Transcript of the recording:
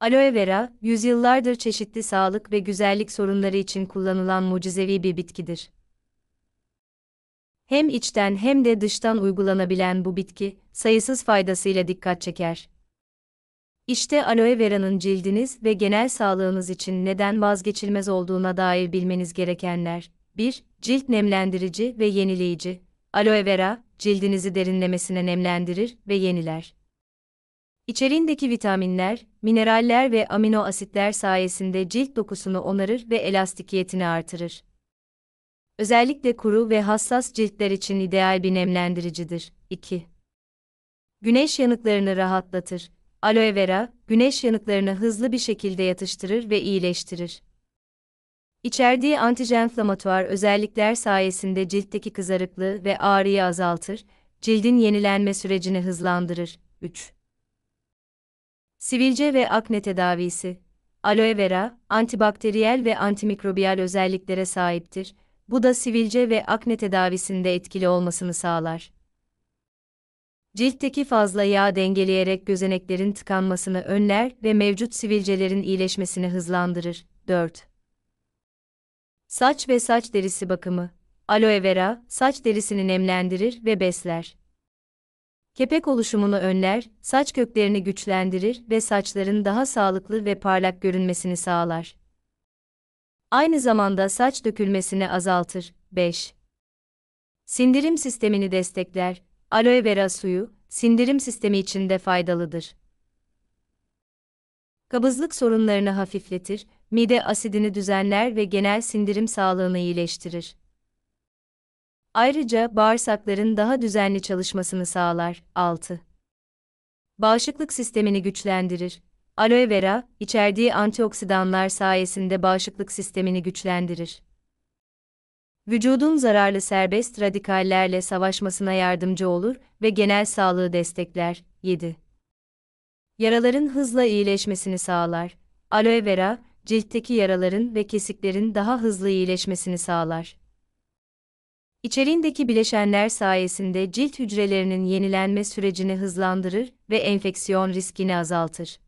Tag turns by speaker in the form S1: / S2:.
S1: Aloe vera, yüzyıllardır çeşitli sağlık ve güzellik sorunları için kullanılan mucizevi bir bitkidir. Hem içten hem de dıştan uygulanabilen bu bitki, sayısız faydasıyla dikkat çeker. İşte aloe vera'nın cildiniz ve genel sağlığınız için neden vazgeçilmez olduğuna dair bilmeniz gerekenler. 1. Cilt nemlendirici ve yenileyici. Aloe vera, cildinizi derinlemesine nemlendirir ve yeniler. İçerindeki vitaminler, mineraller ve amino asitler sayesinde cilt dokusunu onarır ve elastikiyetini artırır. Özellikle kuru ve hassas ciltler için ideal bir nemlendiricidir. 2. Güneş yanıklarını rahatlatır. Aloe vera, güneş yanıklarını hızlı bir şekilde yatıştırır ve iyileştirir. İçerdiği antijenflamatuar özellikler sayesinde ciltteki kızarıklığı ve ağrıyı azaltır, cildin yenilenme sürecini hızlandırır. 3. Sivilce ve akne tedavisi. Aloe vera, antibakteriyel ve antimikrobiyal özelliklere sahiptir. Bu da sivilce ve akne tedavisinde etkili olmasını sağlar. Ciltteki fazla yağ dengeleyerek gözeneklerin tıkanmasını önler ve mevcut sivilcelerin iyileşmesini hızlandırır. 4. Saç ve saç derisi bakımı. Aloe vera, saç derisini nemlendirir ve besler kepek oluşumunu önler, saç köklerini güçlendirir ve saçların daha sağlıklı ve parlak görünmesini sağlar. Aynı zamanda saç dökülmesini azaltır. 5. Sindirim sistemini destekler. Aloe vera suyu, sindirim sistemi için de faydalıdır. Kabızlık sorunlarını hafifletir, mide asidini düzenler ve genel sindirim sağlığını iyileştirir. Ayrıca bağırsakların daha düzenli çalışmasını sağlar. 6. Bağışıklık sistemini güçlendirir. Aloe vera, içerdiği antioksidanlar sayesinde bağışıklık sistemini güçlendirir. Vücudun zararlı serbest radikallerle savaşmasına yardımcı olur ve genel sağlığı destekler. 7. Yaraların hızla iyileşmesini sağlar. Aloe vera, ciltteki yaraların ve kesiklerin daha hızlı iyileşmesini sağlar. İçerindeki bileşenler sayesinde cilt hücrelerinin yenilenme sürecini hızlandırır ve enfeksiyon riskini azaltır.